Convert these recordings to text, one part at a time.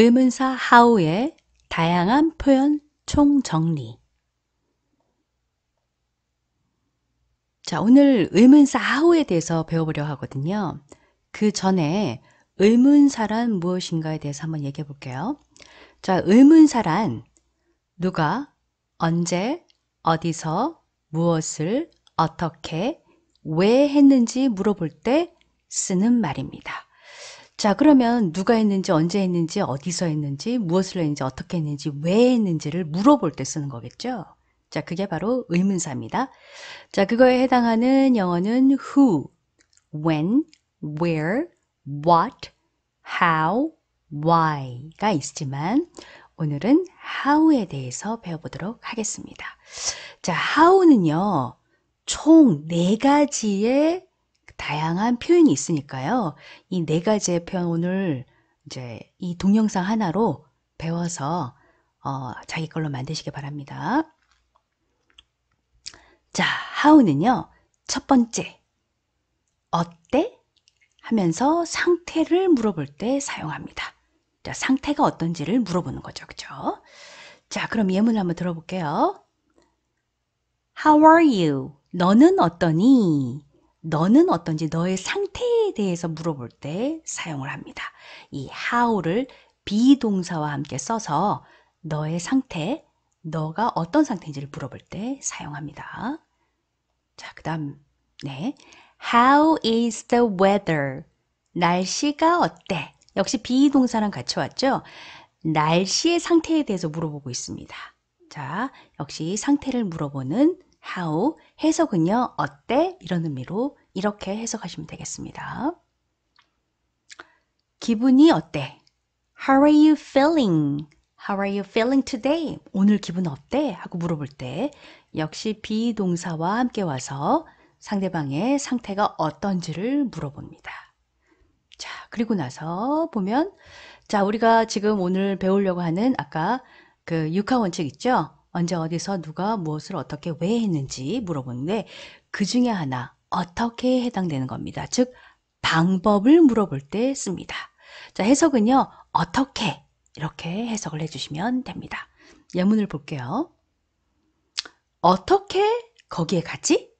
의문사 하우의 다양한 표현 총정리 자, 오늘 의문사 하우에 대해서 배워보려 하거든요. 그 전에 의문사란 무엇인가에 대해서 한번 얘기해 볼게요. 자, 의문사란 누가, 언제, 어디서, 무엇을, 어떻게, 왜 했는지 물어볼 때 쓰는 말입니다. 자, 그러면 누가 했는지, 언제 했는지, 어디서 했는지, 무엇을 했는지, 어떻게 했는지, 왜 했는지를 물어볼 때 쓰는 거겠죠? 자, 그게 바로 의문사입니다. 자, 그거에 해당하는 영어는 who, when, where, what, how, why가 있지만 오늘은 how에 대해서 배워보도록 하겠습니다. 자, how는요, 총 4가지의 다양한 표현이 있으니까요. 이 네 가지의 표현 오늘 이제 이 동영상 하나로 배워서 어, 자기 걸로 만드시기 바랍니다. 자, 하우는요첫 번째, 어때? 하면서 상태를 물어볼 때 사용합니다. 자, 상태가 어떤지를 물어보는 거죠. 그죠? 자, 그럼 예문 을 한번 들어볼게요. How are you? 너는 어떠니? 너는 어떤지 너의 상태에 대해서 물어볼 때 사용을 합니다. 이 how를 비동사와 함께 써서 너의 상태, 너가 어떤 상태인지를 물어볼 때 사용합니다. 자, 그 다음, 네. How is the weather? 날씨가 어때? 역시 비동사랑 같이 왔죠? 날씨의 상태에 대해서 물어보고 있습니다. 자, 역시 상태를 물어보는 how 해석은요 어때 이런 의미로 이렇게 해석하시면 되겠습니다. 기분이 어때? How are you feeling? How are you feeling today? 오늘 기분 어때? 하고 물어볼 때 역시 비동사와 함께 와서 상대방의 상태가 어떤지를 물어봅니다. 자, 그리고 나서 보면 자, 우리가 지금 오늘 배우려고 하는 아까 그 육하 원칙 있죠? 언제 어디서 누가 무엇을 어떻게 왜 했는지 물어보는데 그 중에 하나 어떻게 해당되는 겁니다. 즉 방법을 물어볼 때 씁니다. 자, 해석은요. 어떻게 이렇게 해석을 해주시면 됩니다. 예문을 볼게요. 어떻게 거기에 가지?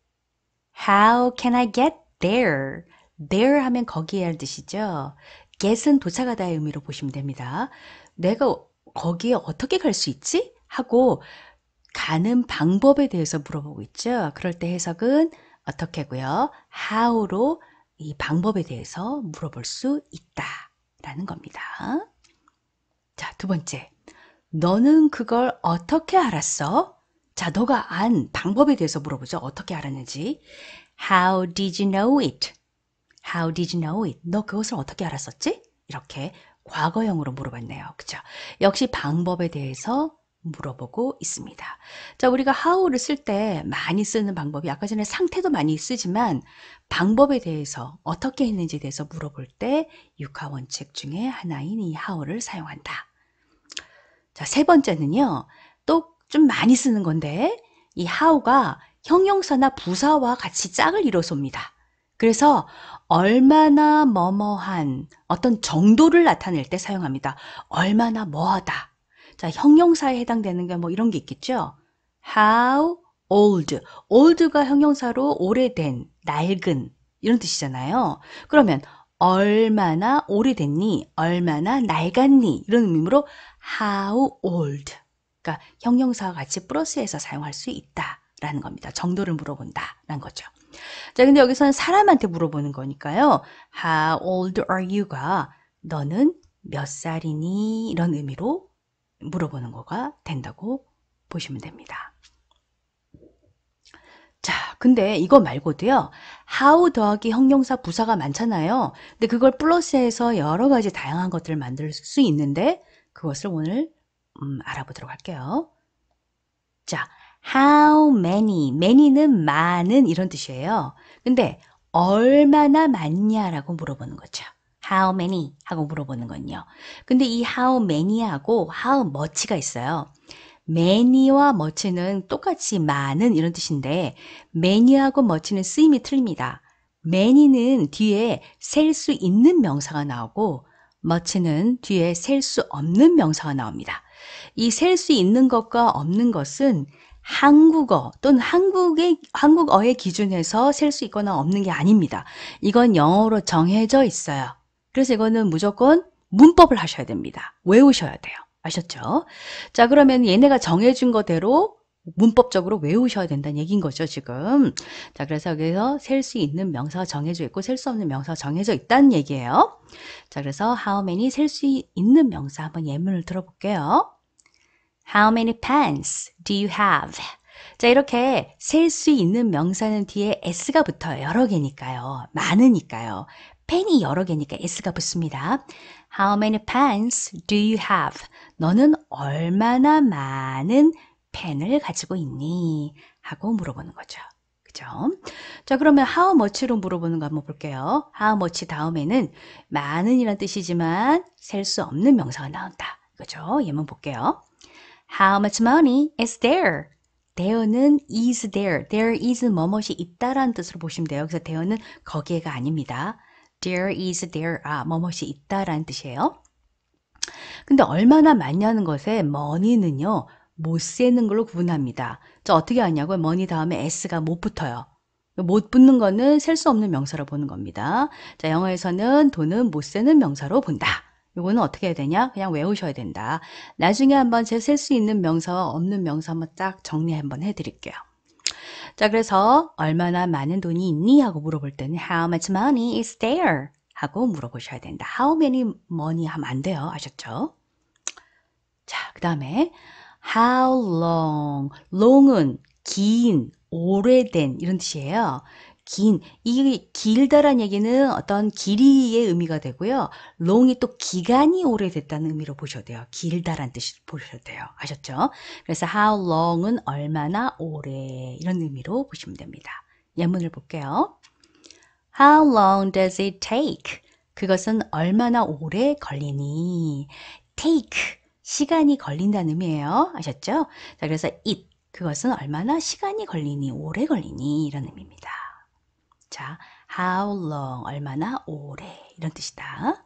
How can I get there? there 하면 거기에 할 뜻이죠. get은 도착하다의 의미로 보시면 됩니다. 내가 거기에 어떻게 갈 수 있지? 하고 가는 방법에 대해서 물어보고 있죠. 그럴 때 해석은 어떻게고요? how로 이 방법에 대해서 물어볼 수 있다라는 겁니다. 자, 두 번째. 너는 그걸 어떻게 알았어? 자, 너가 안 방법에 대해서 물어보죠. 어떻게 알았는지. How did you know it? How did you know it? 너 그것을 어떻게 알았었지? 이렇게 과거형으로 물어봤네요. 그죠? 역시 방법에 대해서 물어보고 있습니다. 자, 우리가 how를 쓸 때 많이 쓰는 방법이 아까 전에 상태도 많이 쓰지만 방법에 대해서 어떻게 했는지에 대해서 물어볼 때 육하 원칙 중에 하나인 이 how를 사용한다. 자, 세 번째는요. 또 좀 많이 쓰는 건데 이 how가 형용사나 부사와 같이 짝을 이뤄섭니다. 그래서 얼마나 뭐뭐한 어떤 정도를 나타낼 때 사용합니다. 얼마나 뭐하다. 자, 형용사에 해당되는 게 뭐 이런 게 있겠죠? How old. old가 형용사로 오래된, 낡은 이런 뜻이잖아요. 그러면 얼마나 오래됐니? 얼마나 낡았니? 이런 의미로 how old. 그러니까 형용사와 같이 플러스해서 사용할 수 있다라는 겁니다. 정도를 물어본다라는 거죠. 자, 근데 여기서는 사람한테 물어보는 거니까요. How old are you가 너는 몇 살이니? 이런 의미로 물어보는 거가 된다고 보시면 됩니다. 자, 근데 이거 말고도요. how 더하기 형용사 부사가 많잖아요. 근데 그걸 플러스해서 여러 가지 다양한 것들을 만들 수 있는데 그것을 오늘 음, 알아보도록 할게요. 자, how many, many는 많은 이런 뜻이에요. 근데 얼마나 많냐라고 물어보는 거죠. how many 하고 물어보는 건요. 근데 이 how many하고 how much가 있어요. many와 much는 똑같이 많은 이런 뜻인데 many하고 much는 쓰임이 틀립니다. many는 뒤에 셀 수 있는 명사가 나오고 much는 뒤에 셀 수 없는 명사가 나옵니다. 이 셀 수 있는 것과 없는 것은 한국어 또는 한국의 한국어의 기준에서 셀 수 있거나 없는 게 아닙니다. 이건 영어로 정해져 있어요. 그래서 이거는 무조건 문법을 하셔야 됩니다. 외우셔야 돼요. 아셨죠? 자 그러면 얘네가 정해준 거대로 문법적으로 외우셔야 된다는 얘기인 거죠 지금 자 그래서 여기서 셀 수 있는 명사가 정해져 있고 셀 수 없는 명사가 정해져 있다는 얘기예요 자 그래서 how many 셀 수 있는 명사 한번 예문을 들어볼게요 How many pants do you have? 자 이렇게 셀 수 있는 명사는 뒤에 s가 붙어요 여러 개니까요 많으니까요 펜이 여러 개니까 s가 붙습니다. How many pens do you have? 너는 얼마나 많은 펜을 가지고 있니? 하고 물어보는 거죠. 그죠? 자, 그러면 how much로 물어보는 거 한번 볼게요. how much 다음에는 많은이란 뜻이지만 셀 수 없는 명사가 나온다. 그죠? 예문 볼게요. How much money is there? there는 is there, there is 뭐뭇이 있다라는 뜻으로 보시면 돼요. 그래서 there는 거기에가 아닙니다. there is, there are, 아, 뭐뭇이 있다라는 뜻이에요. 근데 얼마나 많냐는 것에 money는요. 못 세는 걸로 구분합니다. 자, 어떻게 하냐고요? money 다음에 s가 못 붙어요. 못 붙는 거는 셀 수 없는 명사로 보는 겁니다. 자, 영어에서는 돈은 못 세는 명사로 본다. 이거는 어떻게 해야 되냐? 그냥 외우셔야 된다. 나중에 한번 제 셀 수 있는 명사와 없는 명사 한번 딱 정리 한번 해드릴게요. 자, 그래서 얼마나 많은 돈이 있니? 하고 물어볼 때는 How much money is there? 하고 물어보셔야 된다. How many money 하면 안 돼요. 아셨죠? 자, 그 다음에 How long? long은 긴, 오래된 이런 뜻이에요. 긴, 이 길다란 얘기는 어떤 길이의 의미가 되고요. long이 또 기간이 오래됐다는 의미로 보셔도 돼요. 길다란 뜻이 보셔도 돼요. 아셨죠? 그래서 how long은 얼마나 오래 이런 의미로 보시면 됩니다. 예문을 볼게요. How long does it take? 그것은 얼마나 오래 걸리니? take 시간이 걸린다는 의미예요. 아셨죠? 자, 그래서 it 그것은 얼마나 시간이 걸리니, 오래 걸리니 이런 의미입니다. 자, how long 얼마나 오래 이런 뜻이다.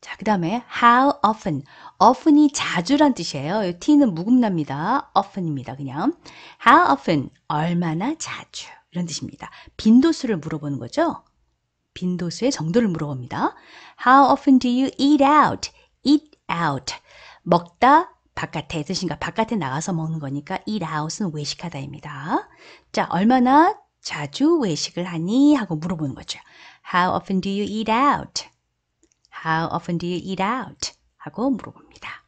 자, 그 다음에 how often. often이 자주란 뜻이에요. t는 무급납니다 often입니다. 그냥 how often 얼마나 자주 이런 뜻입니다. 빈도수를 물어보는 거죠. 빈도수의 정도를 물어봅니다. How often do you eat out? eat out. 먹다 바깥에 뜻신가 바깥에 나가서 먹는 거니까 eat out은 외식하다입니다. 자, 얼마나 자주 외식을 하니? 하고 물어보는 거죠. How often do you eat out? How often do you eat out? 하고 물어봅니다.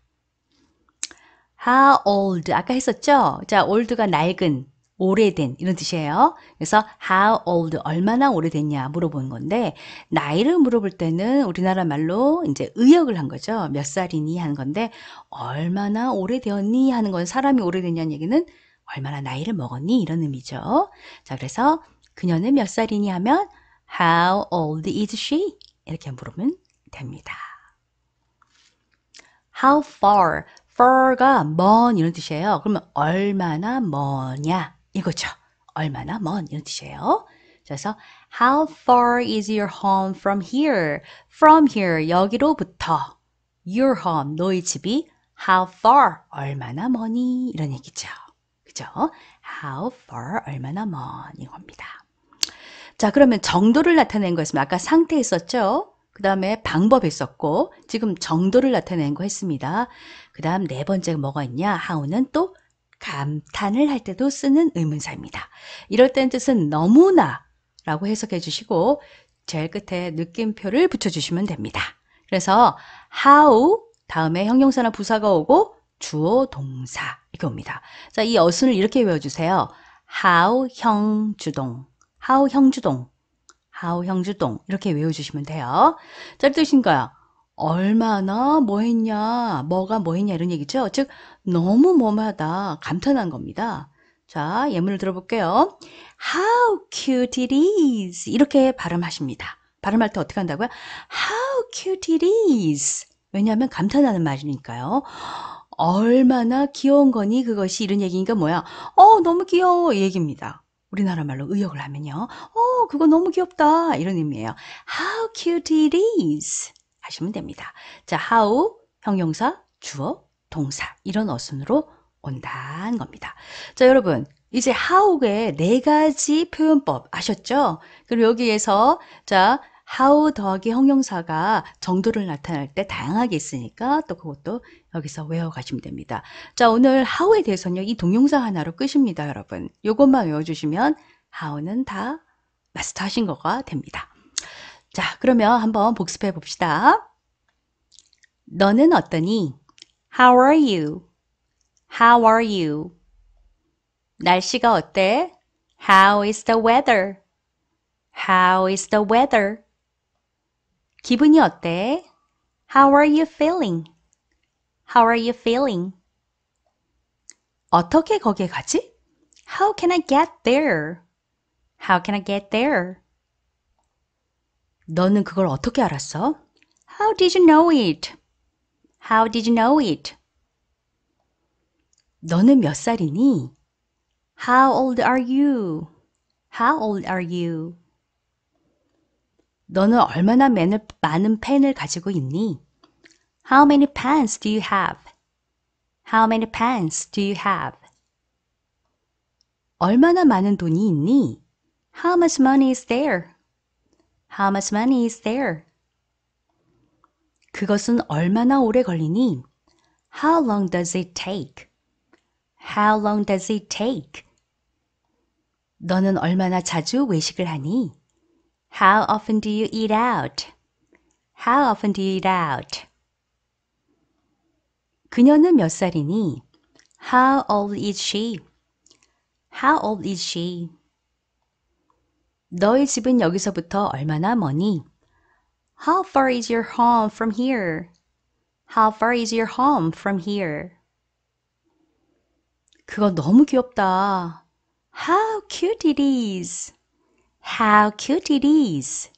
How old? 아까 했었죠? 자, old가 낡은, 오래된 이런 뜻이에요. 그래서 how old 얼마나 오래됐냐 물어보는 건데 나이를 물어볼 때는 우리나라 말로 이제 의역을 한 거죠. 몇 살이니 하는 건데 얼마나 오래되었니 하는 건 사람이 오래됐냐는 얘기는 얼마나 나이를 먹었니? 이런 의미죠. 자, 그래서 그녀는 몇 살이니 하면 How old is she? 이렇게 물으면 됩니다. How far? far가 먼 이런 뜻이에요. 그러면 얼마나 머냐 이거죠. 얼마나 먼 이런 뜻이에요. 그래서 How far is your home from here? From here 여기로부터 your home 너의 집이 how far 얼마나 머니 이런 얘기죠. 그죠? How far 얼마나 먼 이겁니다. 자 그러면 정도를 나타낸 거 했으면 아까 상태 있었죠그 다음에 방법 했었고 지금 정도를 나타낸 거 했습니다. 그 다음 네 번째가 뭐가 있냐? how는 또 감탄을 할 때도 쓰는 의문사입니다. 이럴 땐 뜻은 너무나 라고 해석해 주시고 제일 끝에 느낌표를 붙여주시면 됩니다. 그래서 how 다음에 형용사나 부사가 오고 주어 동사 이겁니다. 자, 이 어순을 이렇게 외워주세요. how 형주동, how 형주동, how 형주동 이렇게 외워주시면 돼요. 자, 뜻인 거야. 얼마나 뭐 했냐, 뭐가 뭐 했냐 이런 얘기죠. 즉, 너무 뭐마다 감탄한 겁니다. 자, 예문을 들어볼게요. How cute it is. 이렇게 발음하십니다. 발음할 때 어떻게 한다고요? How cute it is. 왜냐하면 감탄하는 말이니까요. 얼마나 귀여운 거니 그것이 이런 얘기니까 뭐야? 어 너무 귀여워 이 얘기입니다. 우리나라 말로 의역을 하면요. 어 그거 너무 귀엽다 이런 의미예요. How cute it is 하시면 됩니다. 자 how 형용사 주어 동사 이런 어순으로 온다는 겁니다. 자 여러분 이제 how의 네 가지 표현법 아셨죠? 그리고 여기에서 자 how 더하기 형용사가 정도를 나타낼 때 다양하게 있으니까 또 그것도 여기서 외워가시면 됩니다. 자, 오늘 how에 대해서는이동영상 하나로 끝입니다, 여러분. 이것만 외워주시면 how는 다 마스터하신 거가 됩니다. 자, 그러면 한번 복습해 봅시다. 너는 어떠니? How are you? How are you? 날씨가 어때? How is the weather? How is the weather? 기분이 어때? How are you feeling? How are you feeling? 어떻게 거기에 가지? How can I get there? How can I get there? 너는 그걸 어떻게 알았어? How did you know it? How did you know it? 너는 몇 살이니? How old are you? How old are you? 너는 얼마나 많은 펜을 가지고 있니? How many pants do you have? How many pants do you have? 얼마나 많은 돈이 있니? How much money is there? How much money is there? 그것은 얼마나 오래 걸리니? How long does it take? How long does it take? 너는 얼마나 자주 외식을 하니? How often do you eat out? How often do you eat out? 그녀는 몇 살이니? How old is she? How old is she? 너의 집은 여기서부터 얼마나 머니? How far is your home from here? How far is your home from here? 그거 너무 귀엽다. How cute it is. How cute it is.